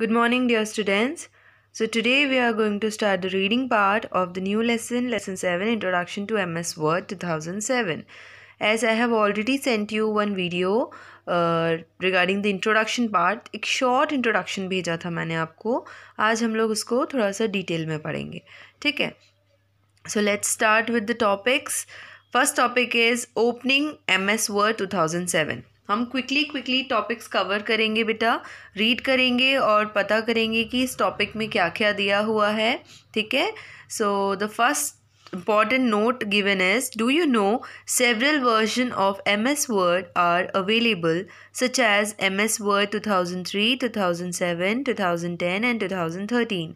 Good morning dear students. So today we are going to start the reading part of the new lesson, lesson 7, Introduction to MS Word 2007. As I have already sent you one video uh, regarding the introduction part, ek short introduction bheja tha maine aapko aaj hum log usko thoda sa detail mein padhenge theek hai So let's start with the topics. First topic is opening MS Word 2007. हम quickly quickly topics cover करेंगे बेटा read करेंगे और पता करेंगे कि इस topic में क्या क्या दिया हुआ है ठीक है so the first important note given is do you know several version of ms word are available such as ms word 2003 2007 2010 and 2013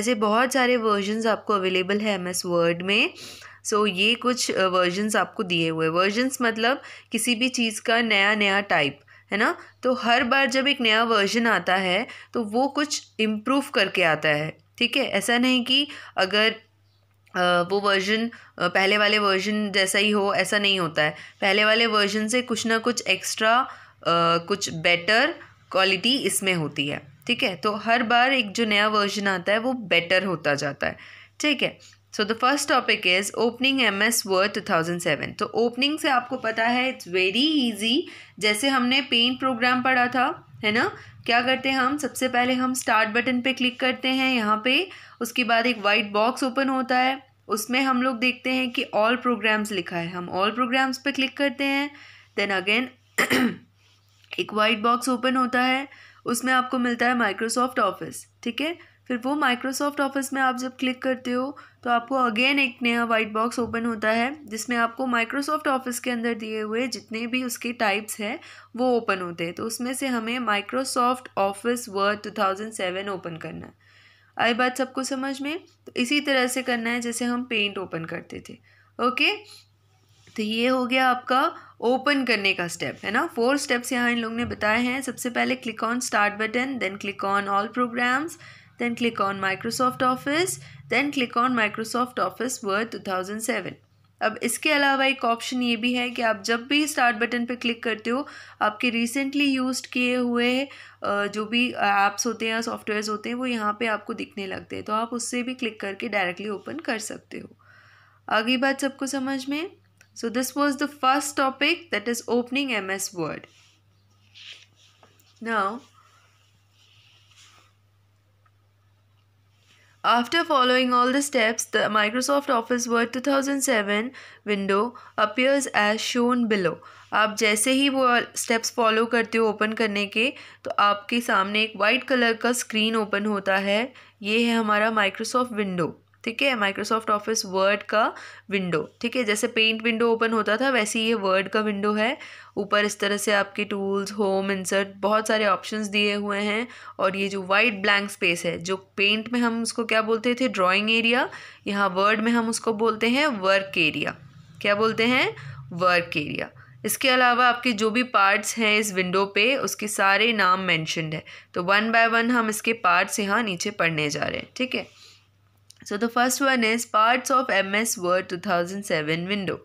aise bahut sare versions aapko available hai ms word mein so so, ये कुछ versions आपको दिए हुए versions मतलब किसी भी चीज़ का नया नया टाइप है ना तो हर बार जब एक नया वर्जन आता है तो वो कुछ इम्प्रूव करके आता है ठीक है ऐसा नहीं कि अगर वो वर्ज़न पहले वाले वर्ज़न जैसा ही हो ऐसा नहीं होता है पहले वाले वर्ज़न से कुछ ना कुछ एक्स्ट्रा कुछ बेटर क्वालिटी इसमें होती है ठीक है तो हर बार एक जो नया वर्जन आता है वो बेटर होता जाता है ठीक है so the first topic is opening M S word two thousand seven तो ओपनिंग से आपको पता है इट्स वेरी ईजी जैसे हमने पेंट प्रोग्राम पढ़ा था है ना क्या करते हैं हम सबसे पहले हम स्टार्ट बटन पे क्लिक करते हैं यहाँ पे उसके बाद एक वाइट बॉक्स ओपन होता है उसमें हम लोग देखते हैं कि ऑल प्रोग्राम्स लिखा है हम ऑल प्रोग्राम्स पे क्लिक करते हैं देन अगेन एक वाइट बॉक्स ओपन होता है उसमें आपको मिलता है माइक्रोसॉफ्ट ऑफिस ठीक है फिर वो माइक्रोसॉफ्ट ऑफिस में आप जब क्लिक करते हो तो आपको अगेन एक नया वाइट बॉक्स ओपन होता है जिसमें आपको माइक्रोसॉफ्ट ऑफिस के अंदर दिए हुए जितने भी उसके टाइप्स हैं वो ओपन होते हैं तो उसमें से हमें माइक्रोसॉफ्ट ऑफिस वर्ड 2007 ओपन करना है आई बात सबको समझ में तो इसी तरह से करना है जैसे हम पेंट ओपन करते थे ओके तो ये हो गया आपका ओपन करने का स्टेप है ना फोर स्टेप्स यहाँ इन लोग ने बताए हैं सबसे पहले click on start button then click on all programs then click on Microsoft Office, then click on Microsoft Office Word 2007. अब इसके अलावा एक ऑप्शन ये भी है कि आप जब भी स्टार्ट बटन पर क्लिक करते हो आपके रिसेंटली यूज किए हुए जो भी ऐप्स होते हैं या सॉफ्टवेयर्स होते हैं वो यहाँ पे आपको दिखने लगते हैं तो आप उससे भी क्लिक करके डायरेक्टली ओपन कर सकते हो आगे बात सबको समझ में so this was the first topic that is opening M S word now After following all the steps, the Microsoft Office Word 2007 window appears as shown below. आप जैसे ही वो स्टेप्स फॉलो करते हो ओपन करने के तो आपके सामने एक वाइट कलर का स्क्रीन ओपन होता है ये है हमारा माइक्रोसॉफ्ट विंडो ठीक है माइक्रोसॉफ्ट ऑफिस वर्ड का विंडो ठीक है जैसे पेंट विंडो ओपन होता था वैसे ये वर्ड का विंडो है ऊपर इस तरह से आपके टूल्स होम इंसर्ट बहुत सारे ऑप्शंस दिए हुए हैं और ये जो वाइट ब्लैंक स्पेस है जो पेंट में हम उसको क्या बोलते थे ड्राइंग एरिया यहाँ वर्ड में हम उसको बोलते हैं वर्क एरिया क्या बोलते हैं वर्क एरिया इसके अलावा आपके जो भी पार्ट्स हैं इस विंडो पे उसके सारे नाम मैंशनड है तो वन बाय वन हम इसके पार्ट्स यहाँ नीचे पढ़ने जा रहे हैं ठीक है So the first one M S word two thousand seven window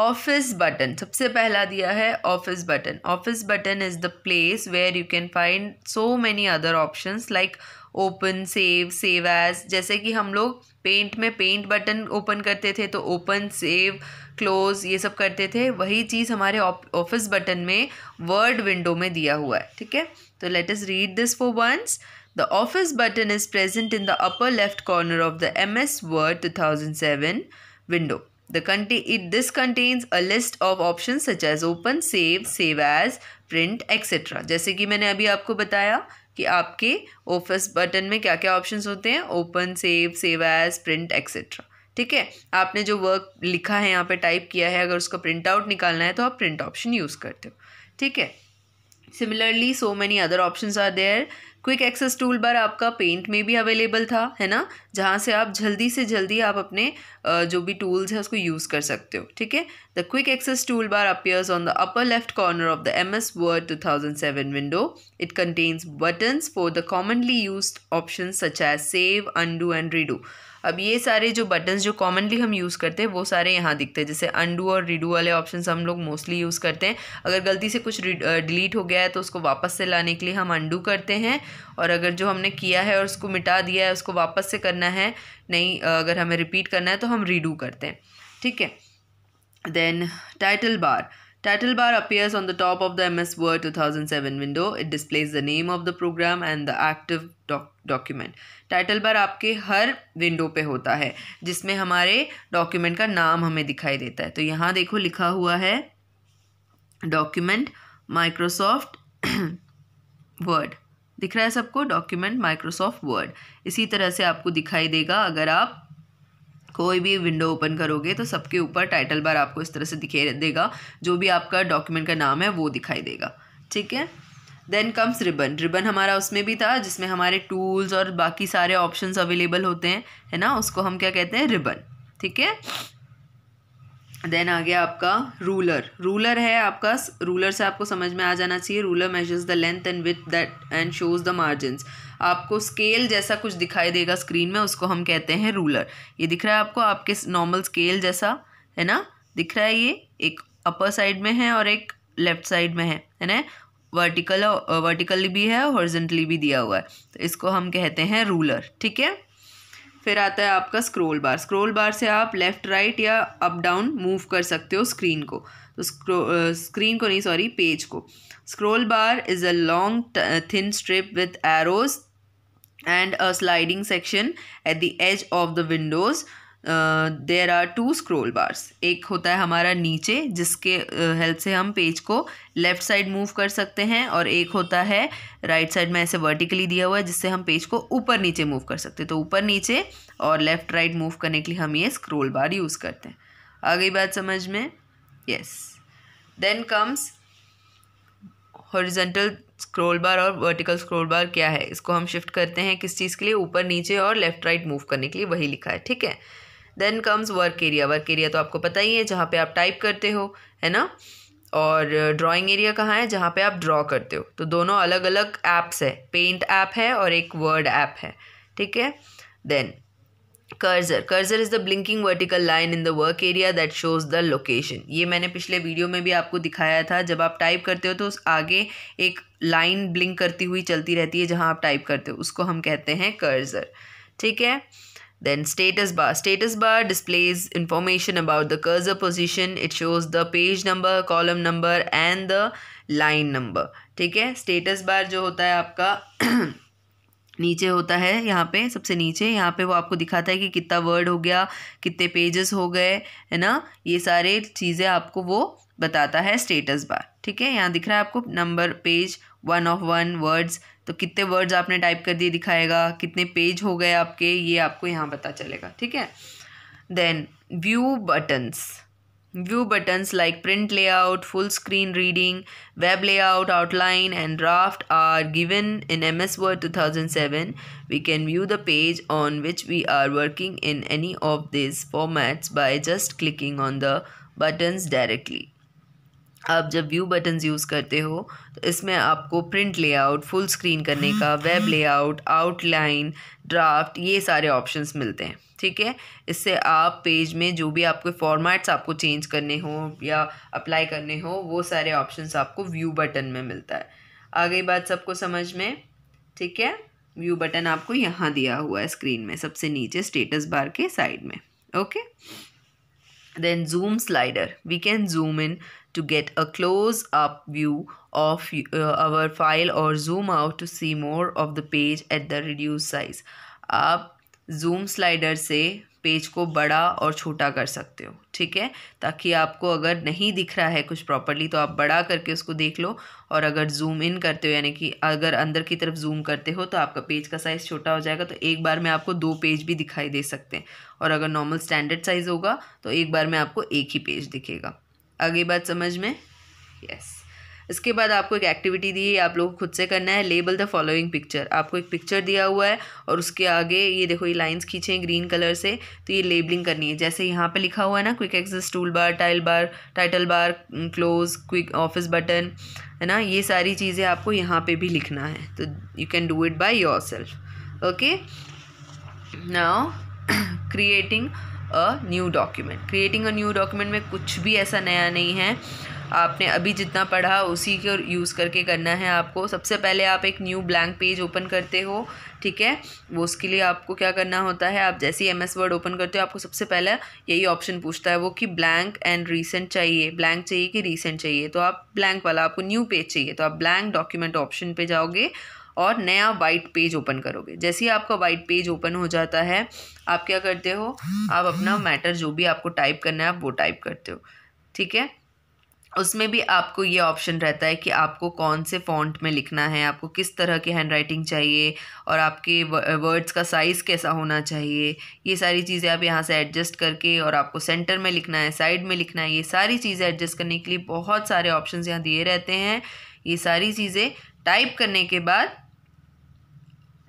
office button सबसे पहला दिया है office button office button is the place where you can find so many other option like open save save as जैसे कि हम लोग paint में paint button open करते थे तो ओपन सेव क्लोज ये सब करते थे वही चीज़ हमारे ऑफिस बटन में वर्ड विंडो में दिया हुआ है ठीक है तो let us read this for once The Office button is present in the upper left corner of the MS Word 2007 window. The contain it, this contains a list of options such as open, save, save as, print, etc. जैसे कि मैंने अभी आपको बताया कि आपके office button में क्या क्या ऑप्शंस होते हैं open save save as print etcetera ठीक है आपने जो वर्क लिखा है यहाँ पे टाइप किया है अगर उसका प्रिंट आउट निकालना है तो आप प्रिंट ऑप्शन यूज़ करते हो ठीक है similarly so many other options are there quick access tool bar आपका पेंट में भी अवेलेबल था है ना जहाँ से आप जल्दी से जल्दी आप अपने जो भी टूल्स हैं उसको यूज़ कर सकते हो ठीक है the quick access tool bar appears on the upper left corner of the M S word two thousand seven window it contains buttons for the commonly use option such as save undo and redo अब ये सारे जो buttons जो commonly हम use करते हैं वो सारे यहाँ दिखते हैं जैसे अंडू और रिडू वाले ऑप्शन हम लोग मोस्टली यूज़ करते हैं अगर गलती से कुछ डिलीट हो गया है तो उसको वापस से लाने के लिए हम अंडू करते हैं और अगर जो हमने किया है और उसको मिटा दिया है उसको वापस से करना है नहीं अगर हमें रिपीट करना है तो हम रीडू करते हैं ठीक है then title bar Title bar appears on the top of the MS Word 2007 window. It displays the name of the program and the active doc document. Title bar आपके हर विंडो पे होता है जिसमें हमारे डॉक्यूमेंट का नाम हमें दिखाई देता है तो यहाँ देखो लिखा हुआ है डॉक्यूमेंट माइक्रोसॉफ्ट वर्ड दिख रहा है सबको डॉक्यूमेंट माइक्रोसॉफ्ट वर्ड इसी तरह से आपको दिखाई देगा अगर आप कोई भी विंडो ओपन करोगे तो सबके ऊपर टाइटल बार आपको इस तरह से दिखे देगा जो भी आपका डॉक्यूमेंट का नाम है वो दिखाई देगा ठीक है देन कम्स रिबन रिबन हमारा उसमें भी था जिसमें हमारे टूल्स और बाकी सारे ऑप्शन अवेलेबल होते हैं है ना उसको हम क्या कहते हैं रिबन ठीक है देन आ गया आपका रूलर रूलर है आपका रूलर से आपको समझ में आ जाना चाहिए ruler measures the length and with that and shows the margin आपको स्केल जैसा कुछ दिखाई देगा स्क्रीन में उसको हम कहते हैं रूलर ये दिख रहा है आपको आपके नॉर्मल स्केल जैसा है ना दिख रहा है ये एक अपर साइड में है और एक लेफ्ट साइड में है है ना वर्टिकल वर्टिकली भी है हॉर्जेंटली भी दिया हुआ है तो इसको हम कहते हैं रूलर ठीक है फिर आता है आपका स्क्रोल बार स्क्रोल बार से आप लेफ़्ट राइट या अप डाउन मूव कर सकते हो स्क्रीन को तो स्क्रीन को नहीं सॉरी पेज को scroll bar is a long thin strip with arrows and a sliding section at the edge of the windows there are two scroll bars एक होता है हमारा नीचे जिसके हेल्प uh, से हम पेज को लेफ़्ट साइड मूव कर सकते हैं और एक होता है राइट right साइड में ऐसे वर्टिकली दिया हुआ है जिससे हम पेज को ऊपर नीचे मूव कर सकते हैं तो ऊपर नीचे और लेफ़्ट राइट मूव करने के लिए हम ये स्क्रोल बार यूज़ करते हैं आ गई बात समझ में yes then comes horizontal scroll bar और वर्टिकल स्क्रोल बार क्या है इसको हम शिफ्ट करते हैं किस चीज़ के लिए ऊपर नीचे और लेफ्ट राइट मूव करने के लिए वही लिखा है ठीक है then comes work area work area तो आपको पता ही है जहाँ पे आप टाइप करते हो है ना और ड्राइंग एरिया कहाँ है जहाँ पे आप ड्रॉ करते हो तो दोनों अलग अलग ऐप्स है पेंट ऐप है और एक वर्ड ऐप है ठीक है then cursor cursor is the blinking vertical line in the work area that shows the location ये मैंने पिछले वीडियो में भी आपको दिखाया था जब आप टाइप करते हो तो उस आगे एक लाइन ब्लिंक करती हुई चलती रहती है जहाँ आप टाइप करते हो उसको हम कहते हैं कर्जर ठीक है then status bar status bar displays information about the cursor position it shows the page number column number and the line number ठीक है स्टेटस बार जो होता है आपका नीचे होता है यहाँ पे सबसे नीचे यहाँ पे वो आपको दिखाता है कि कितना वर्ड हो गया कितने पेजेस हो गए है ना ये सारे चीज़ें आपको वो बताता है स्टेटस बार ठीक है यहाँ दिख रहा है आपको number page one of one words तो कितने वर्ड्स आपने टाइप कर दिए दिखाएगा कितने पेज हो गए आपके ये आपको यहाँ पता चलेगा ठीक है then view buttons View buttons like print layout, full screen reading, web layout, outline and draft are given in MS Word 2007. We can view the page on which we are working in any of these formats by just clicking on the buttons directly. आप जब view buttons use करते हो तो इसमें आपको print layout full screen करने का web layout outline draft ये सारे ऑप्शंस मिलते हैं ठीक है इससे आप पेज में जो भी आपके फॉर्मेट्स आपको चेंज करने हो या अप्लाई करने हो वो सारे ऑप्शंस आपको व्यू बटन में मिलता है आगे बात सबको समझ में ठीक है व्यू बटन आपको यहाँ दिया हुआ है स्क्रीन में सबसे नीचे स्टेटस बार के साइड में okay then zoom slider we can zoom in to get a close-up view of uh, our file or zoom out to see more of the page at the reduced size. आप zoom slider से पेज को बड़ा और छोटा कर सकते हो ठीक है ताकि आपको अगर नहीं दिख रहा है कुछ प्रॉपरली तो आप बड़ा करके उसको देख लो और अगर जूम इन करते हो यानी कि अगर अंदर की तरफ जूम करते हो तो आपका पेज का साइज़ छोटा हो जाएगा तो एक बार में आपको दो पेज भी दिखाई दे सकते हैं और अगर नॉर्मल स्टैंडर्ड साइज़ होगा तो एक बार में आपको एक ही पेज दिखेगा आगे बात समझ में यस yes. इसके बाद आपको एक एक्टिविटी दी है आप लोग खुद से करना है लेबल द फॉलोइंग पिक्चर आपको एक पिक्चर दिया हुआ है और उसके आगे ये देखो ये लाइंस खींचे हैं ग्रीन कलर से तो ये लेबलिंग करनी है जैसे यहाँ पे लिखा हुआ है ना quick access tool bar tile bar title bar close quick office button है ना ये सारी चीज़ें आपको यहाँ पर भी लिखना है तो you can do it by yourself okay now creating a new document creating a new document में कुछ भी ऐसा नया नहीं है आपने अभी जितना पढ़ा उसी को यूज़ करके करना है आपको सबसे पहले आप एक न्यू ब्लैंक पेज ओपन करते हो ठीक है वो उसके लिए आपको क्या करना होता है आप जैसे ही एम एस वर्ड ओपन करते हो आपको सबसे पहले यही ऑप्शन पूछता है वो कि ब्लैंक एंड रीसेंट चाहिए ब्लैंक चाहिए कि रीसेंट चाहिए तो आप ब्लैंक वाला आपको न्यू पेज चाहिए तो आप ब्लैंक डॉक्यूमेंट ऑप्शन पर जाओगे और नया वाइट पेज ओपन करोगे जैसे ही आपका वाइट पेज ओपन हो जाता है आप क्या करते हो आप अपना मैटर जो भी आपको टाइप करना है आप वो टाइप करते हो ठीक है उसमें भी आपको ये ऑप्शन रहता है कि आपको कौन से फॉन्ट में लिखना है आपको किस तरह की हैंड राइटिंग चाहिए और आपके वर्ड्स का साइज़ कैसा होना चाहिए ये सारी चीज़ें आप यहाँ से एडजस्ट करके और आपको सेंटर में लिखना है साइड में लिखना है ये सारी चीज़ें एडजस्ट करने के लिए बहुत सारे ऑप्शन यहाँ दिए रहते हैं ये सारी चीज़ें टाइप करने के बाद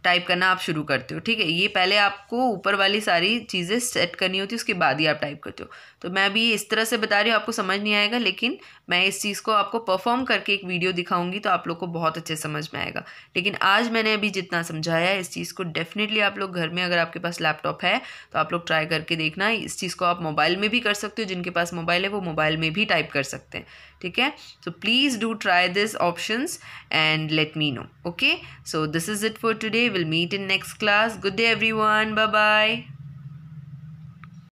टाइप करना आप शुरू करते हो ठीक है ये पहले आपको ऊपर वाली सारी चीज़ें सेट करनी होती है उसके बाद ही आप टाइप करते हो तो मैं अभी इस तरह से बता रही हूँ आपको समझ नहीं आएगा लेकिन मैं इस चीज़ को आपको परफॉर्म करके एक वीडियो दिखाऊंगी तो आप लोग को बहुत अच्छे समझ में आएगा लेकिन आज मैंने अभी जितना समझाया इस चीज़ को डेफिनेटली आप लोग घर में अगर आपके पास लैपटॉप है तो आप लोग ट्राई करके देखना इस चीज़ को आप मोबाइल में भी कर सकते हो जिनके पास मोबाइल है वो मोबाइल में भी टाइप कर सकते हैं ठीक है so please do try this option and let me know okay so this is it for today We'll meet in next class. Good day everyone. Bye-bye.